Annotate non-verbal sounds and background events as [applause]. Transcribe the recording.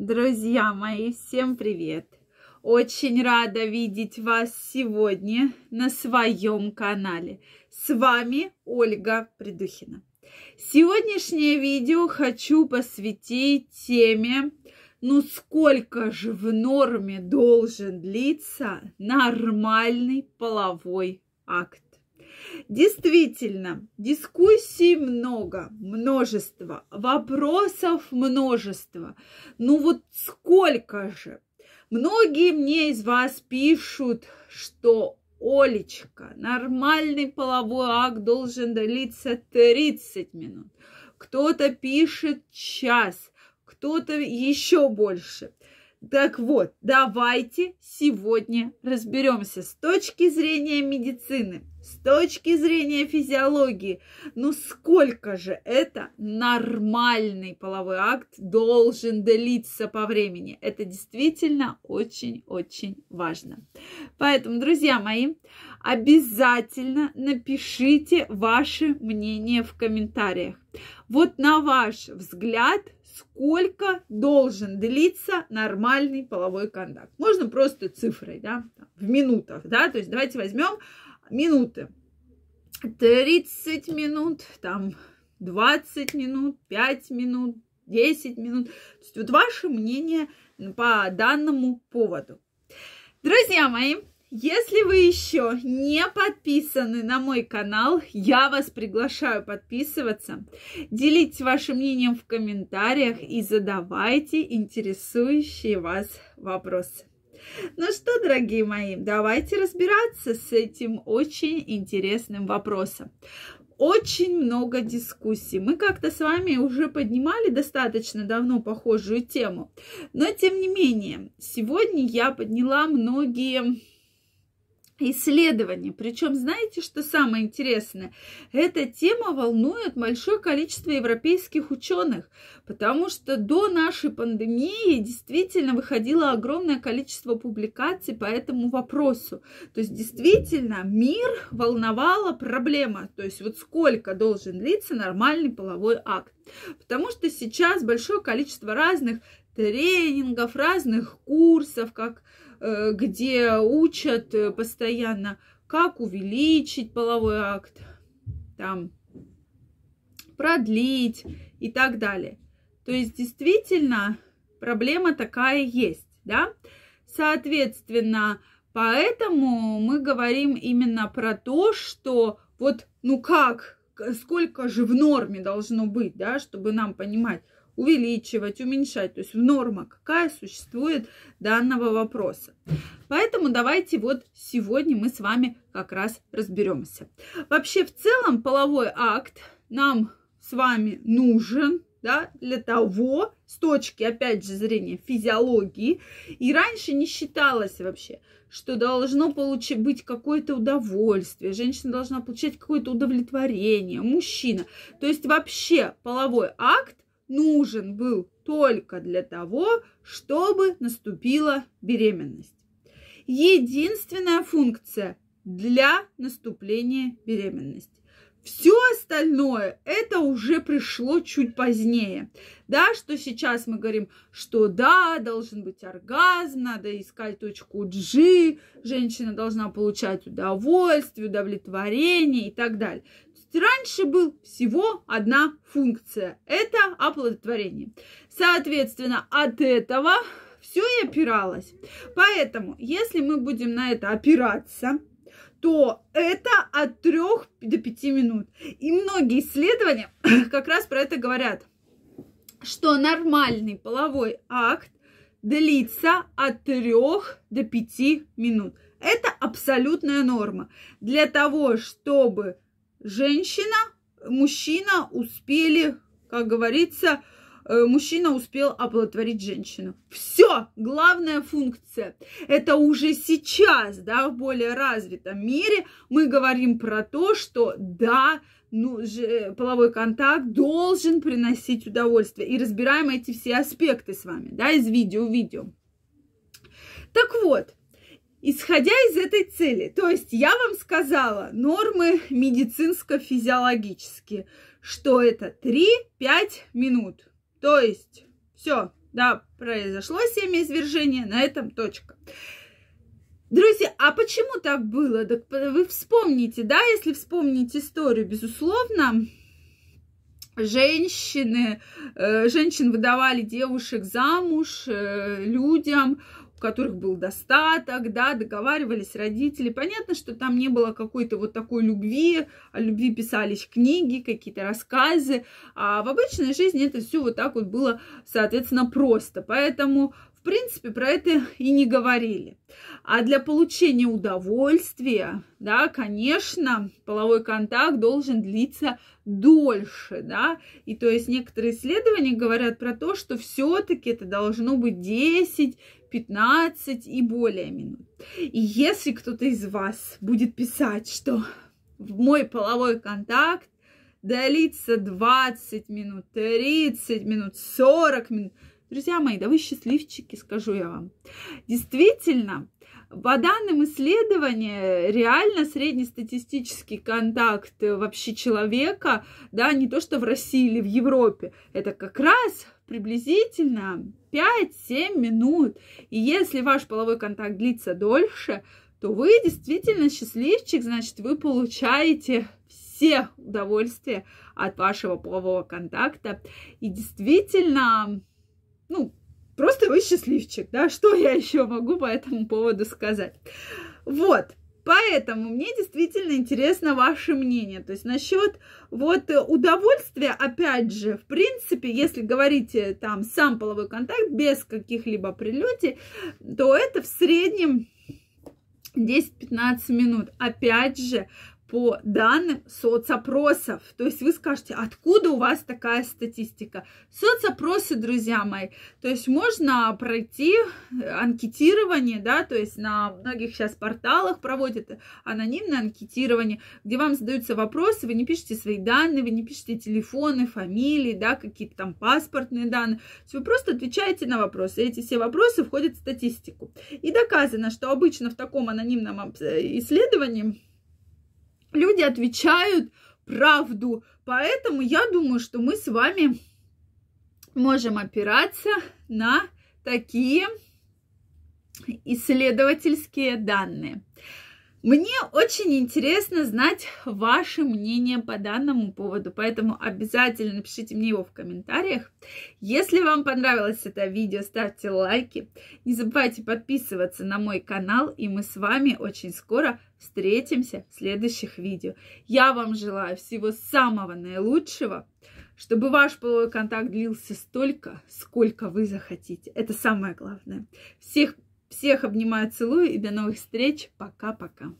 Друзья мои, всем привет! Очень рада видеть вас сегодня на своем канале. С вами Ольга Придухина. Сегодняшнее видео хочу посвятить теме, ну сколько же в норме должен длиться нормальный половой акт. Действительно, дискуссий много, множество, вопросов множество. Ну вот сколько же? Многие мне из вас пишут, что Олечка, нормальный половой акт должен длиться 30 минут. Кто-то пишет час, кто-то еще больше. Так вот, давайте сегодня разберемся с точки зрения медицины, с точки зрения физиологии, ну сколько же это нормальный половой акт должен длиться по времени. Это действительно очень-очень важно. Поэтому, друзья мои, обязательно напишите ваше мнение в комментариях. Вот на ваш взгляд – сколько должен длиться нормальный половой контакт. Можно просто цифрой, да, в минутах, да, то есть давайте возьмем минуты. 30 минут, там 20 минут, 5 минут, 10 минут. То есть вот ваше мнение по данному поводу. Друзья мои, если вы еще не подписаны на мой канал, я вас приглашаю подписываться. Делитесь вашим мнением в комментариях и задавайте интересующие вас вопросы. Ну что, дорогие мои, давайте разбираться с этим очень интересным вопросом очень много дискуссий. Мы как-то с вами уже поднимали достаточно давно похожую тему. Но, тем не менее, сегодня я подняла многие исследования. Причем, знаете, что самое интересное? Эта тема волнует большое количество европейских ученых, потому что до нашей пандемии действительно выходило огромное количество публикаций по этому вопросу. То есть, действительно, мир волновала проблема. То есть, вот сколько должен длиться нормальный половой акт. Потому что сейчас большое количество разных тренингов, разных курсов, как, э, где учат э, постоянно, как увеличить половой акт, там, продлить и так далее. То есть действительно проблема такая есть, да? Соответственно, поэтому мы говорим именно про то, что вот, ну как, сколько же в норме должно быть, да, чтобы нам понимать, увеличивать, уменьшать, то есть норма какая существует данного вопроса. Поэтому давайте вот сегодня мы с вами как раз разберемся. Вообще в целом половой акт нам с вами нужен, да, для того, с точки, опять же, зрения физиологии, и раньше не считалось вообще, что должно получить, быть какое-то удовольствие, женщина должна получать какое-то удовлетворение, мужчина. То есть вообще половой акт нужен был только для того, чтобы наступила беременность. Единственная функция для наступления беременности. Все остальное это уже пришло чуть позднее. Да, что сейчас мы говорим, что да, должен быть оргазм, надо искать точку G, женщина должна получать удовольствие, удовлетворение и так далее есть раньше был всего одна функция – это оплодотворение. Соответственно, от этого все и опиралось. Поэтому, если мы будем на это опираться, то это от 3 до 5 минут. И многие исследования [coughs] как раз про это говорят, что нормальный половой акт длится от 3 до 5 минут. Это абсолютная норма. Для того, чтобы женщина, мужчина успели, как говорится, э, мужчина успел оплодотворить женщину. Все, главная функция. Это уже сейчас, да, в более развитом мире мы говорим про то, что да, ну, же, э, половой контакт должен приносить удовольствие. И разбираем эти все аспекты с вами, да, из видео в видео. Так вот, Исходя из этой цели, то есть я вам сказала нормы медицинско-физиологические, что это 3-5 минут. То есть все, да, произошло семяизвержение, на этом точка. Друзья, а почему так было? Так вы вспомните, да, если вспомнить историю, безусловно, женщины, э, женщин выдавали девушек замуж э, людям, у которых был достаток, да, договаривались родители. Понятно, что там не было какой-то вот такой любви, о любви писались книги, какие-то рассказы, а в обычной жизни это все вот так вот было, соответственно, просто. Поэтому в принципе, про это и не говорили. А для получения удовольствия, да, конечно, половой контакт должен длиться дольше, да. И то есть некоторые исследования говорят про то, что все-таки это должно быть 10 15 и более минут. И если кто-то из вас будет писать, что мой половой контакт длится 20 минут, 30 минут, 40 минут, друзья мои, да вы счастливчики, скажу я вам. Действительно, по данным исследования, реально среднестатистический контакт вообще человека, да, не то что в России или в Европе, это как раз приблизительно 5-7 минут. И если ваш половой контакт длится дольше, то вы действительно счастливчик, значит, вы получаете все удовольствия от вашего полового контакта. И действительно, ну, Просто вы счастливчик, да, что я еще могу по этому поводу сказать. Вот, Поэтому мне действительно интересно ваше мнение. То есть насчет вот э, удовольствия, опять же, в принципе, если говорите э, там сам половой контакт без каких-либо прелюдий, то это в среднем 10-15 минут. Опять же, по данным соцопросов. То есть вы скажете, откуда у вас такая статистика? Соцопросы, друзья мои. То есть можно пройти э, анкетирование, да, то есть на многих сейчас порталах проводят анонимное анкетирование, где вам задаются вопросы, вы не пишете свои данные, вы не пишете телефоны, фамилии, да, какие-то там паспортные данные. То есть вы просто отвечаете на вопросы. и Эти все вопросы входят в статистику. И доказано, что обычно в таком анонимном э, исследовании люди отвечают правду. Поэтому я думаю, что мы с вами можем опираться на такие исследовательские данные. Мне очень интересно знать ваше мнение по данному поводу, поэтому обязательно напишите мне его в комментариях. Если вам понравилось это видео, ставьте лайки. Не забывайте подписываться на мой канал, и мы с вами очень скоро встретимся в следующих видео. Я вам желаю всего самого наилучшего, чтобы ваш половой контакт длился столько, сколько вы захотите. Это самое главное. Всех всех обнимаю, целую и до новых встреч. Пока-пока.